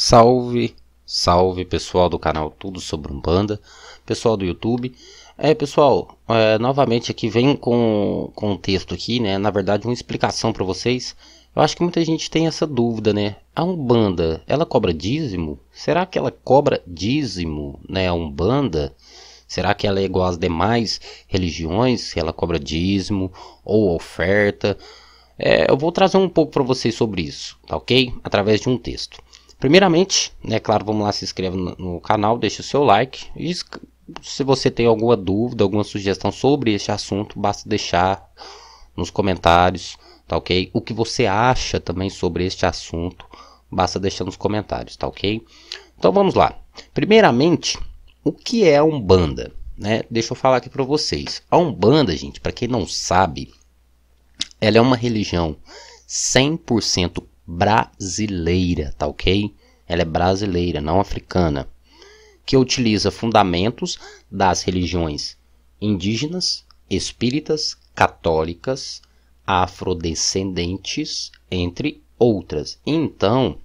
Salve, salve pessoal do canal Tudo Sobre Umbanda, pessoal do YouTube. É, pessoal, é, novamente aqui vem com, com um texto aqui, né? Na verdade, uma explicação para vocês. Eu acho que muita gente tem essa dúvida, né? A Umbanda, ela cobra dízimo? Será que ela cobra dízimo, né? A Umbanda? Será que ela é igual às demais religiões? Se ela cobra dízimo ou oferta? É, eu vou trazer um pouco para vocês sobre isso, tá ok? Através de um texto. Primeiramente, né, claro, vamos lá, se inscreva no, no canal, deixe o seu like. E se você tem alguma dúvida, alguma sugestão sobre este assunto, basta deixar nos comentários, tá ok? O que você acha também sobre este assunto, basta deixar nos comentários, tá ok? Então vamos lá. Primeiramente, o que é a Umbanda? Né? Deixa eu falar aqui para vocês. A Umbanda, gente, para quem não sabe, ela é uma religião 100% brasileira, tá ok? Ela é brasileira, não africana, que utiliza fundamentos das religiões indígenas, espíritas, católicas, afrodescendentes, entre outras. Então,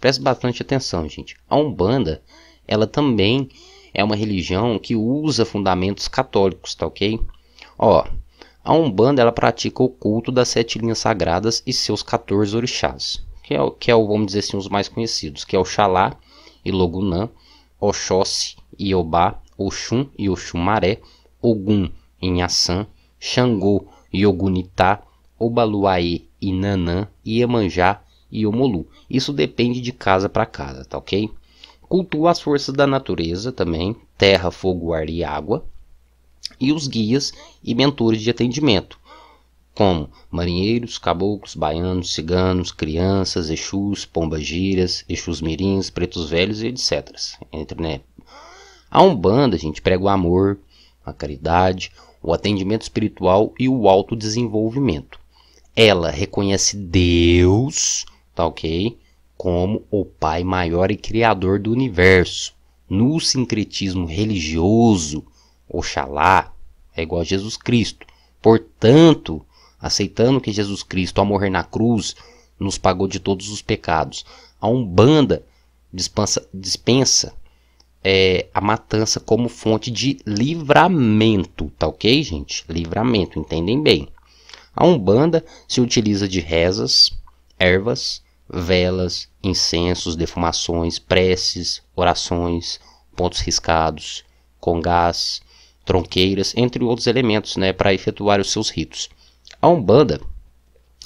preste bastante atenção, gente. A Umbanda, ela também é uma religião que usa fundamentos católicos, tá ok? Ó, a Umbanda ela pratica o culto das sete linhas sagradas e seus 14 orixás que é, que é o, vamos dizer assim, os mais conhecidos, que é Oxalá e Logunã, Oxóssi e Obá, Oxum e Oxumaré, Ogum e Nhaçã, Xangô e Ogunitá, Obaluaê e Nanã, Iemanjá e Omolu. Isso depende de casa para casa, tá ok? Cultua as forças da natureza também, terra, fogo, ar e água, e os guias e mentores de atendimento, como marinheiros, caboclos, baianos, ciganos, crianças, exus, pombagiras, exus mirins, pretos velhos e etc. Entre, né? A Umbanda, a gente prega o amor, a caridade, o atendimento espiritual e o autodesenvolvimento. Ela reconhece Deus, tá ok? Como o Pai maior e Criador do universo. No sincretismo religioso, Oxalá é igual a Jesus Cristo. Portanto, aceitando que Jesus Cristo, ao morrer na cruz, nos pagou de todos os pecados. A Umbanda dispensa, dispensa é, a matança como fonte de livramento, tá ok, gente? Livramento, entendem bem. A Umbanda se utiliza de rezas, ervas, velas, incensos, defumações, preces, orações, pontos riscados, congás, tronqueiras, entre outros elementos, né, para efetuar os seus ritos. A Umbanda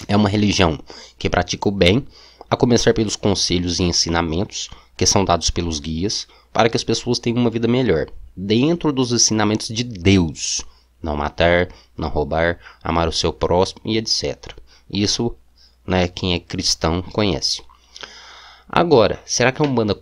é uma religião que pratica o bem, a começar pelos conselhos e ensinamentos que são dados pelos guias para que as pessoas tenham uma vida melhor, dentro dos ensinamentos de Deus. Não matar, não roubar, amar o seu próximo e etc. Isso né, quem é cristão conhece. Agora, será que a Umbanda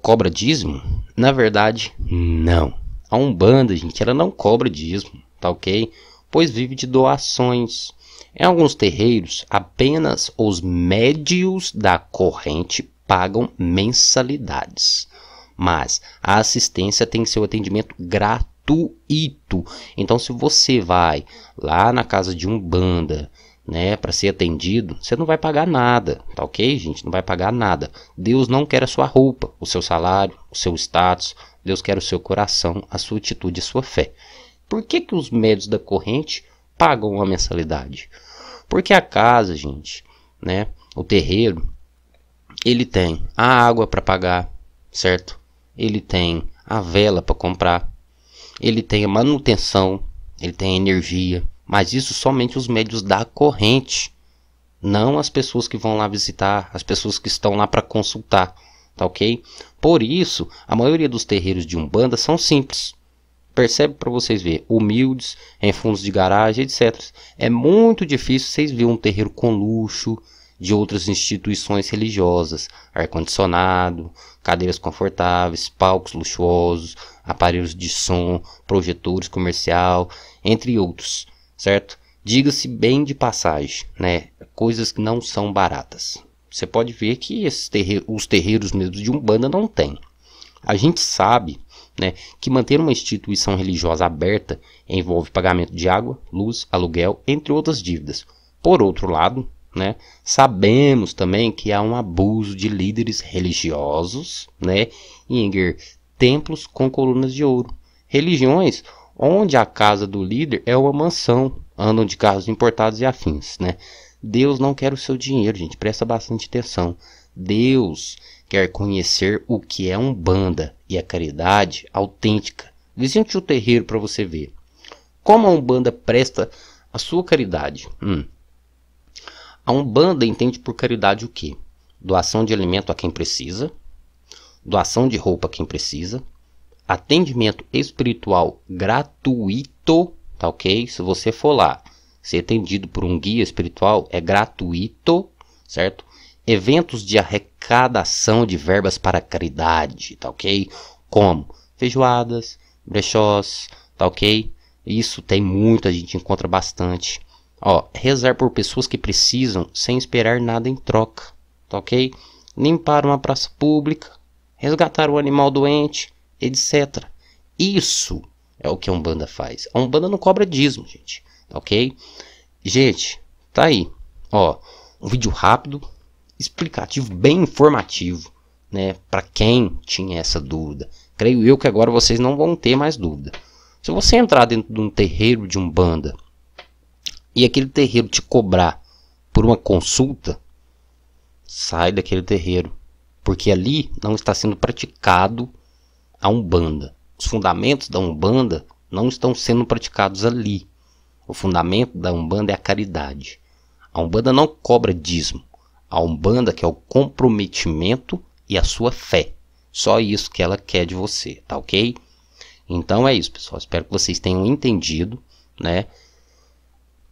cobra dízimo? Na verdade, não. A Umbanda, gente, ela não cobra dízimo, tá ok? pois vive de doações. Em alguns terreiros, apenas os médios da corrente pagam mensalidades, mas a assistência tem seu atendimento gratuito. Então, se você vai lá na casa de um banda, né, para ser atendido, você não vai pagar nada, tá ok, gente? Não vai pagar nada. Deus não quer a sua roupa, o seu salário, o seu status. Deus quer o seu coração, a sua atitude, a sua fé. Por que, que os médios da corrente pagam uma mensalidade? Porque a casa, gente, né, o terreiro, ele tem a água para pagar, certo? Ele tem a vela para comprar, ele tem a manutenção, ele tem a energia, mas isso somente os médios da corrente, não as pessoas que vão lá visitar, as pessoas que estão lá para consultar, tá ok? Por isso, a maioria dos terreiros de Umbanda são simples, Percebe para vocês ver, humildes, em fundos de garagem, etc. É muito difícil vocês ver um terreiro com luxo de outras instituições religiosas, ar-condicionado, cadeiras confortáveis, palcos luxuosos, aparelhos de som, projetores comercial, entre outros, certo? Diga-se bem de passagem, né? Coisas que não são baratas. Você pode ver que esses terreiros, os terreiros mesmo de Umbanda não tem. A gente sabe né, que manter uma instituição religiosa aberta envolve pagamento de água, luz, aluguel, entre outras dívidas. Por outro lado, né, sabemos também que há um abuso de líderes religiosos né, em erguer templos com colunas de ouro. Religiões onde a casa do líder é uma mansão, andam de carros importados e afins. Né? Deus não quer o seu dinheiro, gente, presta bastante atenção. Deus quer conhecer o que é um banda e a caridade autêntica. Visite o terreiro para você ver. Como a Umbanda presta a sua caridade? Hum. A Umbanda entende por caridade o quê? Doação de alimento a quem precisa, doação de roupa a quem precisa, atendimento espiritual gratuito, tá ok? Se você for lá ser atendido por um guia espiritual, é gratuito, certo? eventos de arrecadação de verbas para caridade, tá ok? Como feijoadas, brechós, tá ok? Isso tem muito, a gente encontra bastante. Ó, rezar por pessoas que precisam sem esperar nada em troca, tá ok? Limpar uma praça pública, resgatar um animal doente, etc. Isso é o que a Umbanda faz. A Umbanda não cobra dízimo, gente, tá ok? Gente, tá aí, ó, um vídeo rápido, explicativo, bem informativo, né, para quem tinha essa dúvida. Creio eu que agora vocês não vão ter mais dúvida. Se você entrar dentro de um terreiro de umbanda e aquele terreiro te cobrar por uma consulta, sai daquele terreiro, porque ali não está sendo praticado a umbanda. Os fundamentos da umbanda não estão sendo praticados ali. O fundamento da Umbanda é a caridade. A Umbanda não cobra dízimo a Umbanda, que é o comprometimento e a sua fé. Só isso que ela quer de você, tá ok? Então é isso, pessoal. Espero que vocês tenham entendido, né?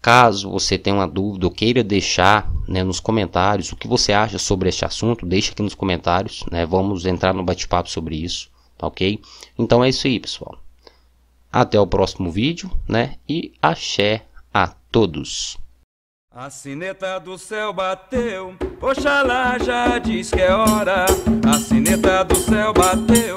Caso você tenha uma dúvida ou queira deixar né, nos comentários o que você acha sobre este assunto, deixa aqui nos comentários, né? Vamos entrar no bate-papo sobre isso, tá ok? Então é isso aí, pessoal. Até o próximo vídeo, né? E axé a todos! A sineta do céu bateu, Oxalá já diz que é hora. A sineta do céu bateu.